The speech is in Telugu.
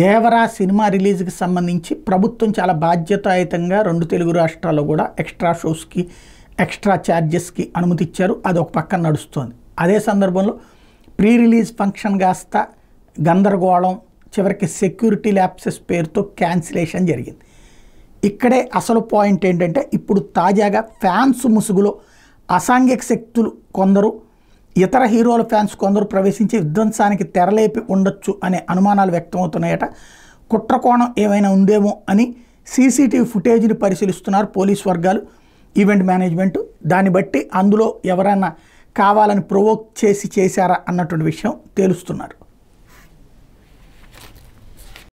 దేవరా సినిమా రిలీజ్కి సంబంధించి ప్రభుత్వం చాలా బాధ్యతాయుతంగా రెండు తెలుగు రాష్ట్రాల్లో కూడా ఎక్స్ట్రా షోస్కి ఎక్స్ట్రా ఛార్జెస్కి అనుమతి ఇచ్చారు అది ఒక పక్కన నడుస్తోంది అదే సందర్భంలో ప్రీ రిలీజ్ ఫంక్షన్ కాస్త గందరగోళం చివరికి సెక్యూరిటీ ల్యాప్సెస్ పేరుతో క్యాన్సిలేషన్ జరిగింది ఇక్కడే అసలు పాయింట్ ఏంటంటే ఇప్పుడు తాజాగా ఫ్యాన్స్ ముసుగులో అసాంఘిక శక్తులు కొందరు ఇతర హీరోల ఫ్యాన్స్ కొందరు ప్రవేశించి విధ్వంసానికి తెరలేపి ఉండొచ్చు అనే అనుమానాలు వ్యక్తమవుతున్నాయట కుట్రకోణం ఏమైనా ఉందేమో అని సీసీటీవీ ఫుటేజ్ని పరిశీలిస్తున్నారు పోలీస్ వర్గాలు ఈవెంట్ మేనేజ్మెంట్ దాన్ని బట్టి అందులో ఎవరైనా కావాలని ప్రొవోక్ చేసి చేశారా అన్నటువంటి విషయం తేలుస్తున్నారు